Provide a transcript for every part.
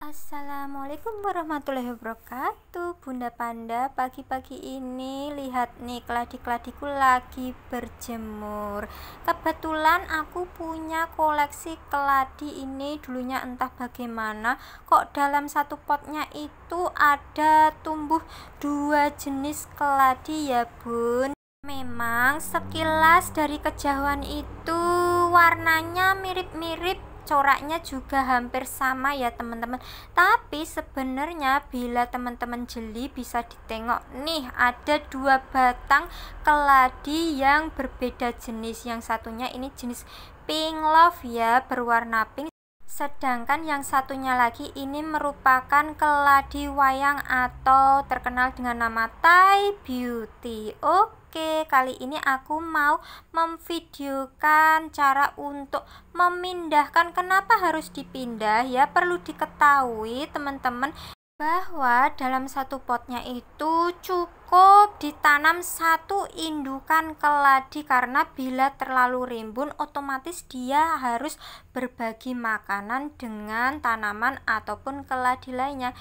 Assalamualaikum warahmatullahi wabarakatuh Bunda Panda pagi-pagi ini lihat nih keladi-keladiku lagi berjemur kebetulan aku punya koleksi keladi ini dulunya entah bagaimana kok dalam satu potnya itu ada tumbuh dua jenis keladi ya bun memang sekilas dari kejauhan itu warnanya mirip-mirip coraknya juga hampir sama ya teman-teman tapi sebenarnya bila teman-teman jeli bisa ditengok nih ada dua batang keladi yang berbeda jenis yang satunya ini jenis pink love ya berwarna pink sedangkan yang satunya lagi ini merupakan keladi wayang atau terkenal dengan nama Thai Beauty oke Oke, kali ini aku mau memvideokan cara untuk memindahkan kenapa harus dipindah ya perlu diketahui teman-teman bahwa dalam satu potnya itu cukup ditanam satu indukan keladi karena bila terlalu rimbun otomatis dia harus berbagi makanan dengan tanaman ataupun keladi lainnya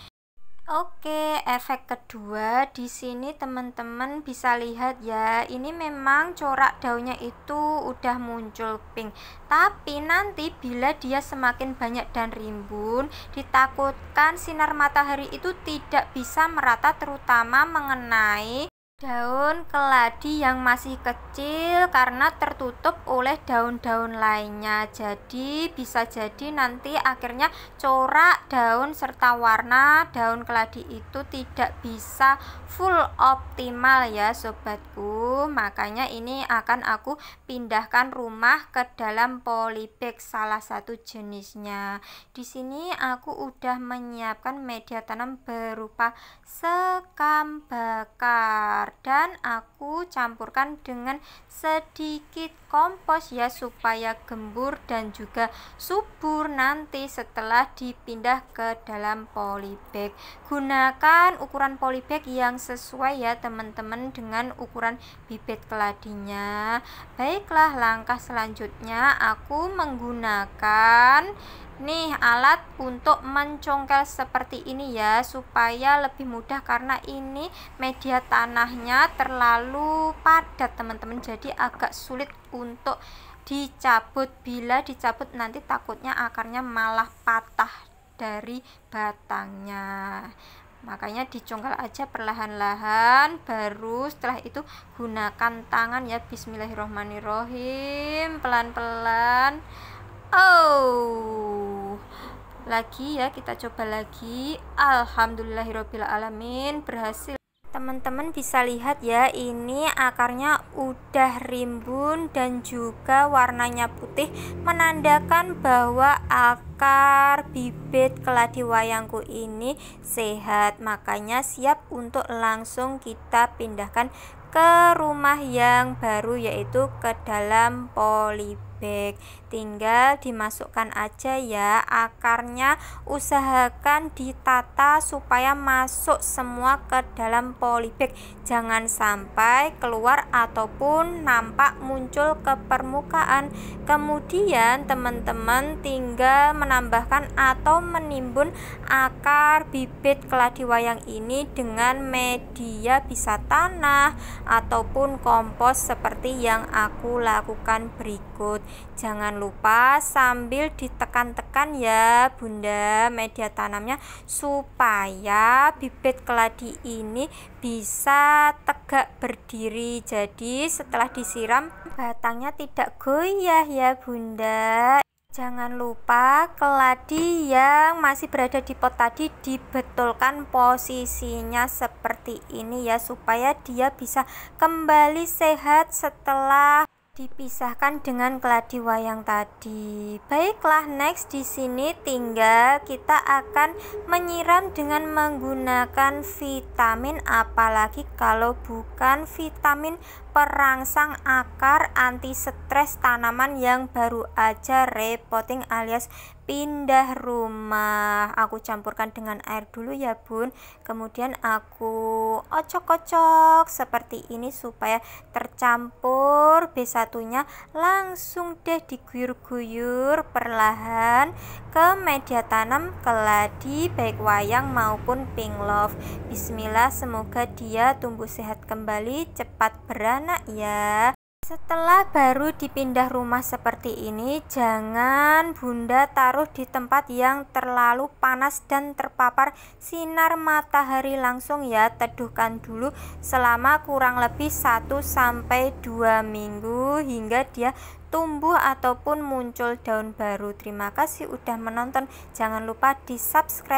Oke, efek kedua di sini teman-teman bisa lihat ya, ini memang corak daunnya itu udah muncul pink. Tapi nanti bila dia semakin banyak dan rimbun, ditakutkan sinar matahari itu tidak bisa merata terutama mengenai Daun keladi yang masih kecil karena tertutup oleh daun-daun lainnya. Jadi bisa jadi nanti akhirnya corak daun serta warna daun keladi itu tidak bisa full optimal ya sobatku. Makanya ini akan aku pindahkan rumah ke dalam polybag salah satu jenisnya. Di sini aku udah menyiapkan media tanam berupa sekam bakar dan aku campurkan dengan sedikit kompos ya supaya gembur dan juga subur nanti setelah dipindah ke dalam polybag gunakan ukuran polybag yang sesuai ya teman-teman dengan ukuran bibit keladinya baiklah langkah selanjutnya aku menggunakan nih alat untuk mencongkel seperti ini ya supaya lebih mudah karena ini media tanahnya terlalu padat teman-teman jadi agak sulit untuk dicabut bila dicabut nanti takutnya akarnya malah patah dari batangnya makanya dicongkel aja perlahan-lahan baru setelah itu gunakan tangan ya bismillahirrohmanirrohim pelan-pelan Oh. Lagi ya, kita coba lagi. Alhamdulillahirobbilalamin berhasil. Teman-teman bisa lihat ya, ini akarnya udah rimbun dan juga warnanya putih menandakan bahwa akar bibit keladi wayangku ini sehat. Makanya siap untuk langsung kita pindahkan ke rumah yang baru yaitu ke dalam polybag bebek tinggal dimasukkan aja ya akarnya usahakan ditata supaya masuk semua ke dalam polybag jangan sampai keluar ataupun nampak muncul ke permukaan kemudian teman-teman tinggal menambahkan atau menimbun akar bibit keladi wayang ini dengan media bisa tanah ataupun kompos seperti yang aku lakukan berikut berikut. Jangan lupa sambil ditekan-tekan ya Bunda media tanamnya supaya bibit keladi ini bisa tegak berdiri. Jadi setelah disiram batangnya tidak goyah ya Bunda. Jangan lupa keladi yang masih berada di pot tadi dibetulkan posisinya seperti ini ya supaya dia bisa kembali sehat setelah dipisahkan dengan keladi wayang tadi. Baiklah, next di sini tinggal kita akan menyiram dengan menggunakan vitamin apalagi kalau bukan vitamin perangsang akar anti stres tanaman yang baru aja repotting alias pindah rumah aku campurkan dengan air dulu ya bun kemudian aku ocok ocok seperti ini supaya tercampur B1 nya langsung deh diguyur-guyur perlahan ke media tanam keladi baik wayang maupun pink love bismillah semoga dia tumbuh sehat kembali cepat beran anak ya. Setelah baru dipindah rumah seperti ini, jangan Bunda taruh di tempat yang terlalu panas dan terpapar sinar matahari langsung ya. Teduhkan dulu selama kurang lebih 1 sampai 2 minggu hingga dia tumbuh ataupun muncul daun baru. Terima kasih sudah menonton. Jangan lupa di-subscribe